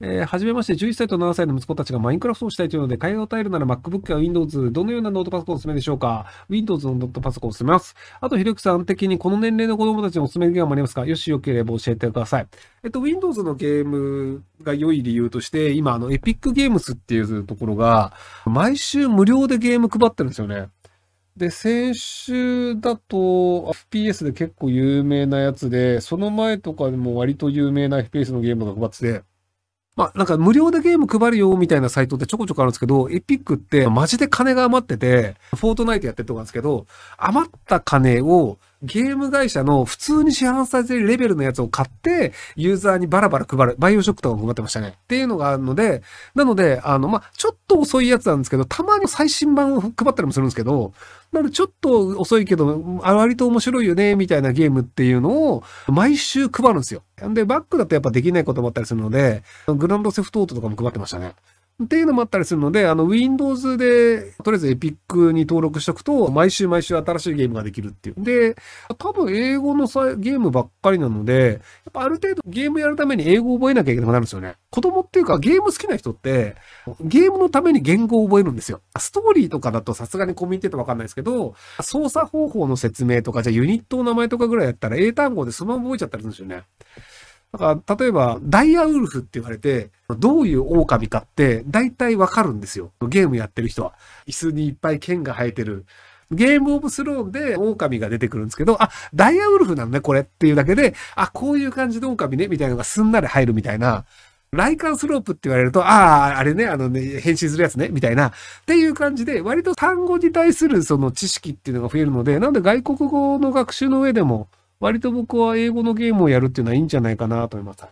えー、はじめまして、11歳と7歳の息子たちがマインクラフトをしたいというので、会話を耐えるなら MacBook や Windows、どのようなノートパソコンおすすめでしょうか ?Windows のノートパソコンをおすすめます。あと、ひろゆきさん的にこの年齢の子供たちのおすすめゲームありますかよし、よければ教えてください。えっと、Windows のゲームが良い理由として、今、あの、Epic Games っていうところが、毎週無料でゲーム配ってるんですよね。で、先週だと FPS で結構有名なやつで、その前とかでも割と有名な FPS のゲームが配ってて、まあ、なんか無料でゲーム配るよみたいなサイトってちょこちょこあるんですけど、エピックってマジで金が余ってて、フォートナイトやってるとこなんですけど、余った金をゲーム会社の普通に市販されてるレベルのやつを買って、ユーザーにバラバラ配る。バイオショックとかも配ってましたね。っていうのがあるので、なので、あの、まあ、ちょっと遅いやつなんですけど、たまに最新版を配ったりもするんですけど、なのでちょっと遅いけど、あ割と面白いよね、みたいなゲームっていうのを毎週配るんですよ。で、バックだとやっぱできないこともあったりするので、グランドセフトオートとかも配ってましたね。っていうのもあったりするので、あの、Windows で、とりあえず Epic に登録しとくと、毎週毎週新しいゲームができるっていう。で、多分英語のさゲームばっかりなので、やっぱある程度ゲームやるために英語を覚えなきゃいけなくなるんですよね。子供っていうか、ゲーム好きな人って、ゲームのために言語を覚えるんですよ。ストーリーとかだとさすがにコミュニティとわかんないですけど、操作方法の説明とか、じゃあユニットの名前とかぐらいやったら英単語でそのまま覚えちゃったりするんですよね。だから、例えば、ダイヤウルフって言われて、どういう狼かって、大体わかるんですよ。ゲームやってる人は。椅子にいっぱい剣が生えてる。ゲームオブスローンで狼が出てくるんですけど、あ、ダイヤウルフなのね、これっていうだけで、あ、こういう感じの狼ね、みたいなのがすんなり入るみたいな。ライカンスロープって言われると、ああ、あれね、あのね、変身するやつね、みたいな。っていう感じで、割と単語に対するその知識っていうのが増えるので、なんで外国語の学習の上でも、割と僕は英語のゲームをやるっていうのはいいんじゃないかなと思います。